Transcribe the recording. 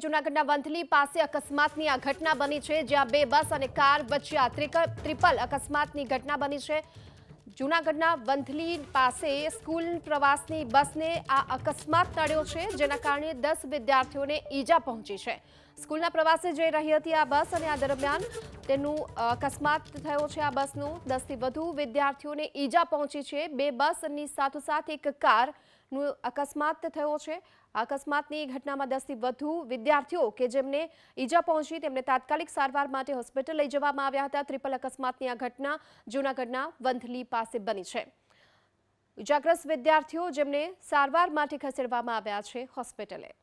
જુનાગઢના વંથલી પાસે અકસ્માતની આ ઘટના બની છે જ્યાં બે બસ અને કાર વચ્ચે આ ત્રિપલ અકસ્માતની ઘટના બની છે જુનાગઢના વંથલી પાસે સ્કૂલ પ્રવાસની બસને આ અકસ્માત નડ્યો છે જેના કારણે દસ વિદ્યાર્થીઓને ઈજા પહોંચી છે સ્કૂલના પ્રવાસે જઈ રહી હતી આ બસ અને આ દરમિયાન તેનું અકસ્માત થયો છે આ બસનું દસથી વધુ વિદ્યાર્થીઓને ઈજા પહોંચી છે બે બસની સાથોસાથ એક કારનું અકસ્માત થયો છે અકસ્માતની ઘટનામાં દસથી વધુ વિદ્યાર્થીઓ કે જેમને ઈજા પહોંચી તેમને તાત્કાલિક સારવાર માટે હોસ્પિટલ લઈ જવામાં આવ્યા હતા ત્રિપલ અકસ્માતની આ ઘટના જૂનાગઢના વંથલી પાસે બની છે ઇજાગ્રસ્ત વિદ્યાર્થીઓ જેમને સારવાર માટે ખસેડવામાં આવ્યા છે હોસ્પિટલે